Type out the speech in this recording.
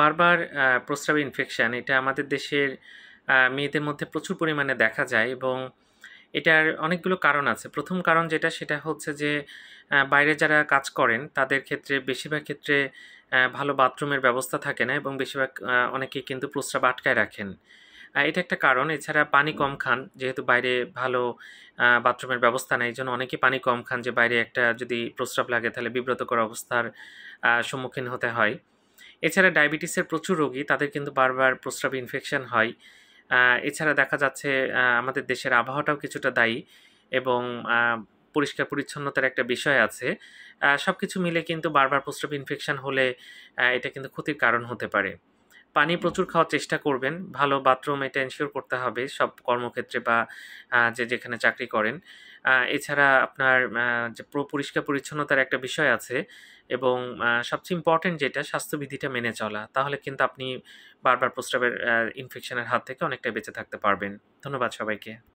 বারবার প্রস্রাব ইনফেকশান এটা আমাদের দেশের মেয়েদের মধ্যে প্রচুর পরিমাণে দেখা যায় এবং এটার অনেকগুলো কারণ আছে প্রথম কারণ যেটা সেটা হচ্ছে যে বাইরে যারা কাজ করেন তাদের ক্ষেত্রে বেশিরভাগ ক্ষেত্রে ভালো বাথরুমের ব্যবস্থা থাকে না এবং বেশিরভাগ অনেকেই কিন্তু প্রস্রাব আটকায় রাখেন এটা একটা কারণ এছাড়া পানি কম খান যেহেতু বাইরে ভালো বাথরুমের ব্যবস্থা নেই এই জন্য অনেকে পানি কম খান যে বাইরে একটা যদি প্রস্রাব লাগে তাহলে বিব্রতকর অবস্থার সম্মুখীন হতে হয় এছাড়া ডায়াবেটিসের প্রচুর রোগী তাদের কিন্তু বারবার প্রস্রাব ইনফেকশন হয় এছাড়া দেখা যাচ্ছে আমাদের দেশের আবহাওয়াটাও কিছুটা দায়ী এবং পরিষ্কার পরিচ্ছন্নতার একটা বিষয় আছে সব কিছু মিলে কিন্তু বারবার প্রস্রাব ইনফেকশন হলে এটা কিন্তু ক্ষতির কারণ হতে পারে পানি প্রচুর খাওয়ার চেষ্টা করবেন ভালো বাথরুম এটা এনশিওর করতে হবে সব কর্মক্ষেত্রে বা যে যেখানে চাকরি করেন এছাড়া আপনার যে পরিষ্কার পরিচ্ছন্নতার একটা বিষয় আছে এবং সবচেয়ে ইম্পর্টেন্ট যেটা স্বাস্থ্যবিধিটা মেনে চলা তাহলে কিন্তু আপনি বারবার প্রস্রাবের ইনফেকশনের হাত থেকে অনেকটাই বেঁচে থাকতে পারবেন ধন্যবাদ সবাইকে